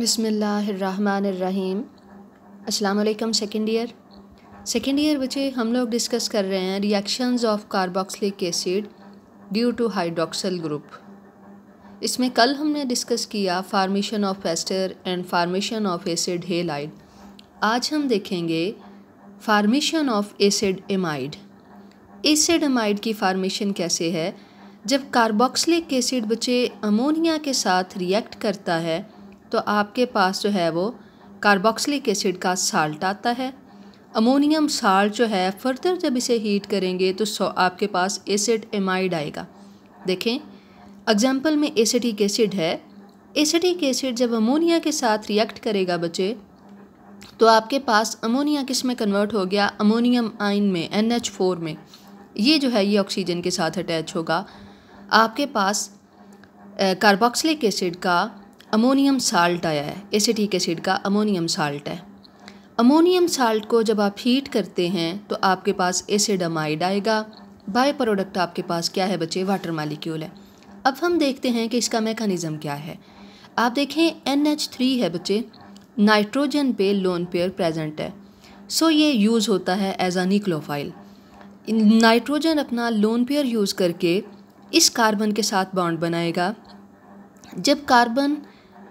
बिसमीम अल्लाम second year second year बच्चे हम लोग डिस्कस कर रहे हैं reactions of carboxylic acid due to hydroxyl group इसमें कल हमने डिस्कस किया formation of ester and formation of acid halide आज हम देखेंगे formation of acid amide acid amide की फार्मेशन कैसे है जब कार्बोक्सिलिक एसिड बच्चे अमोनिया के साथ रिएक्ट करता है तो आपके पास जो है वो कार्बोक्सिलिक एसिड का साल्ट आता है अमोनियम साल्ट जो है फर्दर जब इसे हीट करेंगे तो आपके पास एसिड एमाइड आएगा देखें एग्जाम्पल में एसिटिक एसिड है एसिटिक एसिड जब अमोनिया के साथ रिएक्ट करेगा बच्चे तो आपके पास अमोनिया किस में कन्वर्ट हो गया अमोनियम आइन में एन एच फोर में ये जो है ये ऑक्सीजन के साथ अटैच होगा आपके पास कार्बोक्सिलिक एसिड का अमोनियम साल्ट आया है एसिटिक एसिड का अमोनियम साल्ट है अमोनियम साल्ट को जब आप हीट करते हैं तो आपके पास एसिड अमाइड आएगा बाय प्रोडक्ट आपके पास क्या है बच्चे वाटर मालिक्यूल है अब हम देखते हैं कि इसका मेकानिज़म क्या है आप देखें एन एच थ्री है बच्चे नाइट्रोजन पे लोन पेयर प्रेजेंट है सो ये यूज़ होता है एज अ निक्लोफाइल नाइट्रोजन अपना लोन पेयर यूज़ करके इस कार्बन के साथ बाउंड बनाएगा जब कार्बन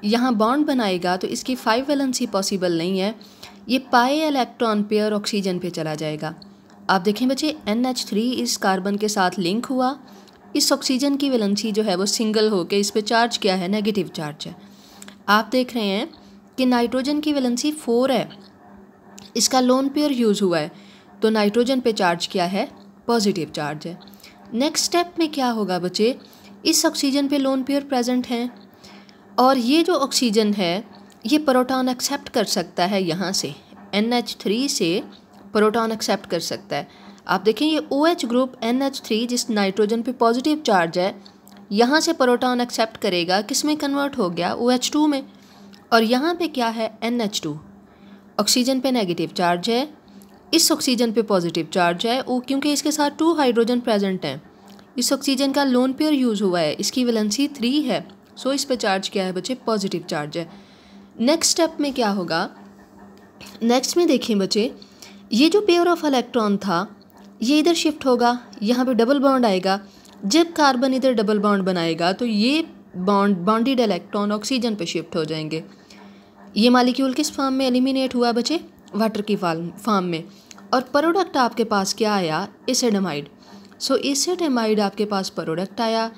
यहाँ बॉन्ड बनाएगा तो इसकी फाइव वैलेंसी पॉसिबल नहीं है ये पाए इलेक्ट्रॉन पेयर ऑक्सीजन पे चला जाएगा आप देखें बच्चे एन एच थ्री इस कार्बन के साथ लिंक हुआ इस ऑक्सीजन की वैलेंसी जो है वो सिंगल होके इस पर चार्ज क्या है नेगेटिव चार्ज है आप देख रहे हैं कि नाइट्रोजन की वैलेंसी फोर है इसका लोन पेयर यूज़ हुआ है तो नाइट्रोजन पे चार्ज क्या है पॉजिटिव चार्ज है नेक्स्ट स्टेप में क्या होगा बच्चे इस ऑक्सीजन पे लोन पेयर प्रेजेंट हैं और ये जो ऑक्सीजन है ये प्रोटॉन एक्सेप्ट कर सकता है यहाँ से एन एच थ्री से प्रोटॉन एक्सेप्ट कर सकता है आप देखें ये O OH H group N H three जिस नाइट्रोजन पे पॉजिटिव चार्ज है यहाँ से प्रोटॉन एक्सेप्ट करेगा किस में कन्वर्ट हो गया ओ OH टू में और यहाँ पे क्या है एन एच टू ऑक्सीजन पे नेगेटिव चार्ज है इस ऑक्सीजन पे पॉजिटिव चार्ज है वो क्योंकि इसके साथ टू हाइड्रोजन प्रेजेंट हैं इस ऑक्सीजन का लोन पेयर यूज़ हुआ है इसकी वैलेंसी थ्री है सो इस पर चार्ज क्या है बच्चे पॉजिटिव चार्ज है नेक्स्ट स्टेप में क्या होगा नेक्स्ट में देखें बच्चे ये जो पेयर ऑफ इलेक्ट्रॉन था ये इधर शिफ्ट होगा यहाँ पे डबल बॉन्ड आएगा जब कार्बन इधर डबल बॉन्ड बनाएगा तो ये बॉन्ड बॉन्डिड इलेक्ट्रॉन ऑक्सीजन पे शिफ्ट हो जाएंगे ये मालिक्यूल किस फार्म में एलिमिनेट हुआ बचे वाटर की फार्म में और प्रोडक्ट आपके पास क्या आया एसिडमाइड सो एसिडमाइड आपके पास प्रोडक्ट आया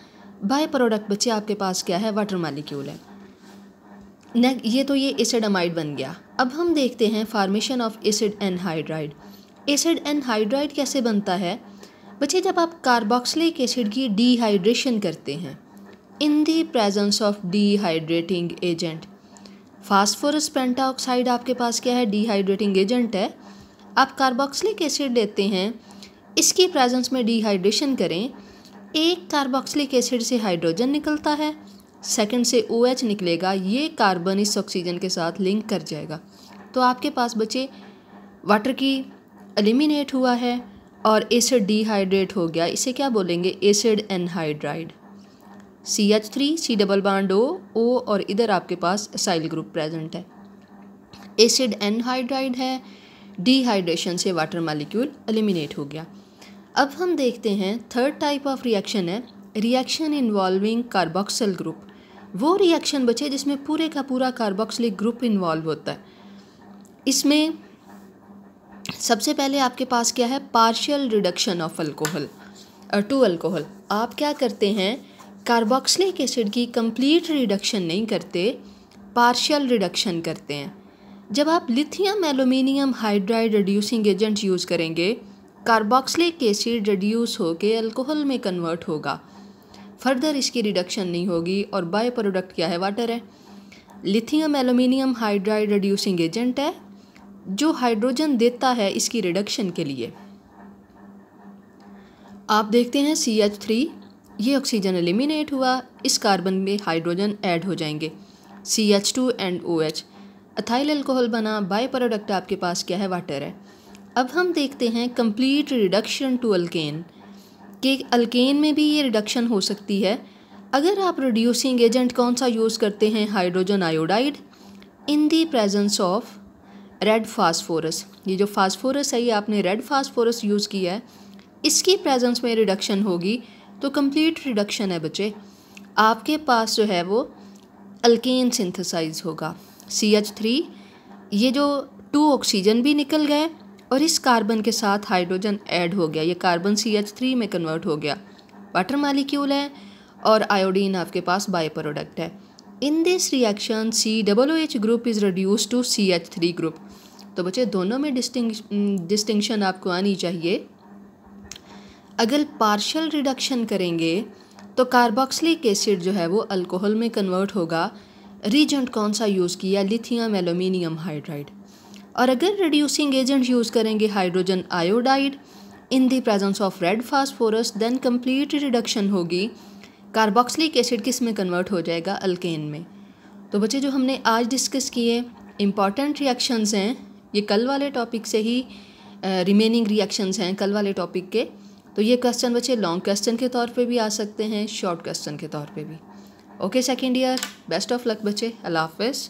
बाय प्रोडक्ट बच्चे आपके पास क्या है वाटर मालिक्यूल है नेक्स्ट ये तो ये एसिडामाइड बन गया अब हम देखते हैं formation of acid anhydride acid anhydride कैसे बनता है बच्चे जब आप कार्बोक्सिलिक एसिड की डिहाइड्रेशन करते हैं in the presence of dehydrating agent phosphorus pentoxide आपके पास क्या है डिहाइड्रेटिंग एजेंट है आप कार्बोक्सिलिक एसिड लेते हैं इसकी प्रेजेंस में डिहाइड्रेशन करें एक कार्बोक्सिलिक एसिड से हाइड्रोजन निकलता है सेकंड से ओ OH निकलेगा ये कार्बन इस ऑक्सीजन के साथ लिंक कर जाएगा तो आपके पास बचे वाटर की एलिमिनेट हुआ है और एसिड डिहाइड्रेट हो गया इसे क्या बोलेंगे acid anhydride C H three C double bond O O और इधर आपके पास साइल ग्रुप प्रेजेंट है एसिड एनहाइड्राइड है डिहाइड्रेशन से वाटर मालिक्यूल एलिमिनेट हो गया अब हम देखते हैं थर्ड टाइप ऑफ रिएक्शन है रिएक्शन इन्वॉल्विंग कार्बोक्सल ग्रुप वो रिएक्शन बचे जिसमें पूरे का पूरा कार्बोक्सिलिक ग्रुप इन्वॉल्व होता है इसमें सबसे पहले आपके पास क्या है partial reduction of alcohol to alcohol आप क्या करते हैं कार्बोक्सिलिक एसिड की कंप्लीट रिडक्शन नहीं करते पार्शियल रिडक्शन करते हैं जब आप lithium aluminium hydride reducing agent use करेंगे कार्बोक्सिलिक एसिड रिड्यूस होकर अल्कोहल में कन्वर्ट होगा फर्दर इसकी रिडक्शन नहीं होगी और बाय प्रोडक्ट क्या है वाटर है lithium aluminium hydride reducing agent है जो हाइड्रोजन देता है इसकी रिडक्शन के लिए आप देखते हैं सी एच थ्री ये ऑक्सीजन एलिमिनेट हुआ इस कार्बन में हाइड्रोजन ऐड हो जाएंगे C H two and O H ethyl alcohol बना बाय प्रोडक्ट आपके पास क्या है वाटर है अब हम देखते हैं कंप्लीट रिडक्शन टू अल्केन के अल्केन में भी ये रिडक्शन हो सकती है अगर आप रिड्यूसिंग एजेंट कौन सा यूज़ करते हैं hydrogen iodide in the presence of red phosphorus ये जो फास्फोरस है ये आपने रेड फास्फोरस यूज़ किया है इसकी प्रेजेंस में रिडक्शन होगी तो कंप्लीट रिडक्शन है बच्चे आपके पास जो है वो अल्केन सिंथेसाइज होगा सी एच थ्री ये जो टू ऑक्सीजन भी निकल गए और इस कार्बन के साथ हाइड्रोजन ऐड हो गया ये कार्बन सी एच थ्री में कन्वर्ट हो गया वाटर मालिक्यूल है और आयोडीन आपके पास बाई प्रोडक्ट है in this reaction C double O H group is reduce to C H three group तो बच्चे दोनों में डिस्टिंग डिस्टिंक्शन आपको आनी चाहिए अगर पार्शल रिडक्शन करेंगे तो कार्बोक्सलिक एसिड जो है वो अल्कोहल में कन्वर्ट होगा रीजेंट कौन सा यूज़ किया लिथियम एलोमिनियम हाइड्राइड और अगर रिड्यूसिंग एजेंट यूज़ करेंगे hydrogen iodide in the presence of red phosphorus then complete reduction होगी कार्बोक्सिलिक एसिड किस में कन्वर्ट हो जाएगा अल्केन में तो बच्चे जो हमने आज डिस्कस किए इम्पॉर्टेंट रिएक्शंस हैं ये कल वाले टॉपिक से ही रिमेनिंग uh, रिएक्शंस हैं कल वाले टॉपिक के तो ये क्वेश्चन बच्चे लॉन्ग क्वेश्चन के तौर पे भी आ सकते हैं शॉर्ट क्वेश्चन के तौर पे भी okay second year best of luck बच्चे अल्लाह हाफिज़